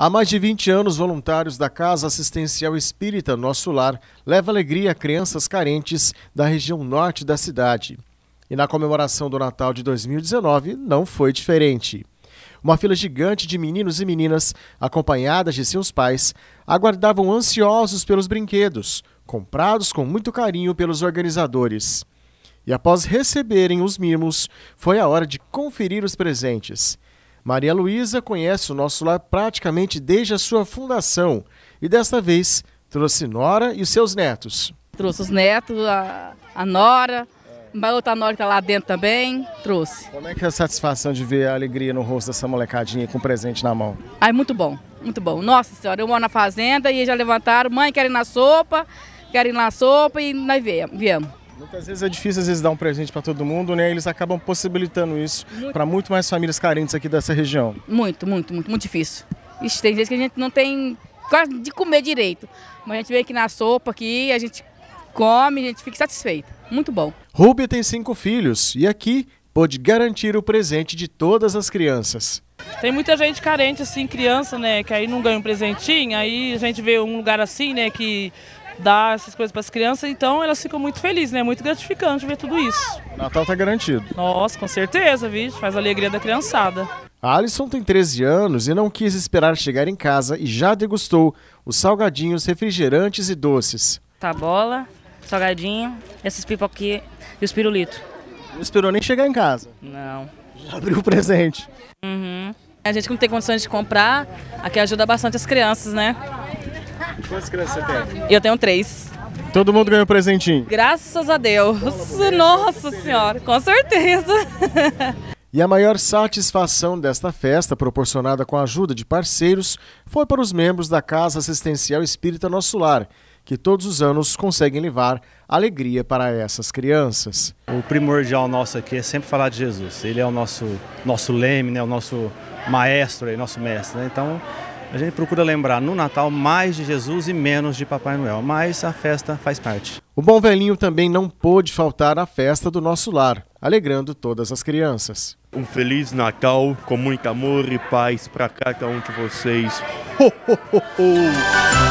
Há mais de 20 anos, voluntários da Casa Assistencial Espírita Nosso Lar leva alegria a crianças carentes da região norte da cidade. E na comemoração do Natal de 2019 não foi diferente. Uma fila gigante de meninos e meninas, acompanhadas de seus pais, aguardavam ansiosos pelos brinquedos, comprados com muito carinho pelos organizadores. E após receberem os mimos, foi a hora de conferir os presentes. Maria Luísa conhece o nosso lar praticamente desde a sua fundação e desta vez trouxe Nora e os seus netos. Trouxe os netos, a, a Nora, uma outra Nora que está lá dentro também, trouxe. Como é que é a satisfação de ver a alegria no rosto dessa molecadinha com o presente na mão? Ah, é muito bom, muito bom. Nossa senhora, eu moro na fazenda e já levantaram, mãe querem na sopa, querem na sopa e nós viemos. Muitas vezes é difícil às vezes dar um presente para todo mundo, né? Eles acabam possibilitando isso para muito mais famílias carentes aqui dessa região. Muito, muito, muito, muito difícil. Ixi, tem vezes que a gente não tem quase de comer direito. Mas a gente vem aqui na sopa aqui, a gente come, a gente fica satisfeito. Muito bom. Ruby tem cinco filhos e aqui pode garantir o presente de todas as crianças. Tem muita gente carente, assim, criança, né, que aí não ganha um presentinho, aí a gente vê um lugar assim, né, que dar essas coisas para as crianças, então elas ficam muito felizes, né? Muito gratificante ver tudo isso. Natal tá garantido. Nossa, com certeza, viu? Faz a alegria da criançada. A Alison tem 13 anos e não quis esperar chegar em casa e já degustou os salgadinhos, refrigerantes e doces. Tá bola, salgadinho, esses pipoquinhos e os pirulitos. Não esperou nem chegar em casa? Não. Já abriu o presente? Uhum. A gente que não tem condições de comprar, aqui ajuda bastante as crianças, né? Quantas crianças você tem? Eu tenho três. Todo mundo ganhou um presentinho? Graças a Deus. Nossa Senhora, com certeza. E a maior satisfação desta festa, proporcionada com a ajuda de parceiros, foi para os membros da Casa Assistencial Espírita Nosso Lar, que todos os anos conseguem levar alegria para essas crianças. O primordial nosso aqui é sempre falar de Jesus. Ele é o nosso, nosso leme, né? o nosso maestro, é o nosso mestre. Né? Então, a gente procura lembrar no Natal mais de Jesus e menos de Papai Noel, mas a festa faz parte. O Bom Velhinho também não pôde faltar à festa do nosso lar, alegrando todas as crianças. Um feliz Natal com muito amor e paz para cada um de vocês. Ho, ho, ho, ho.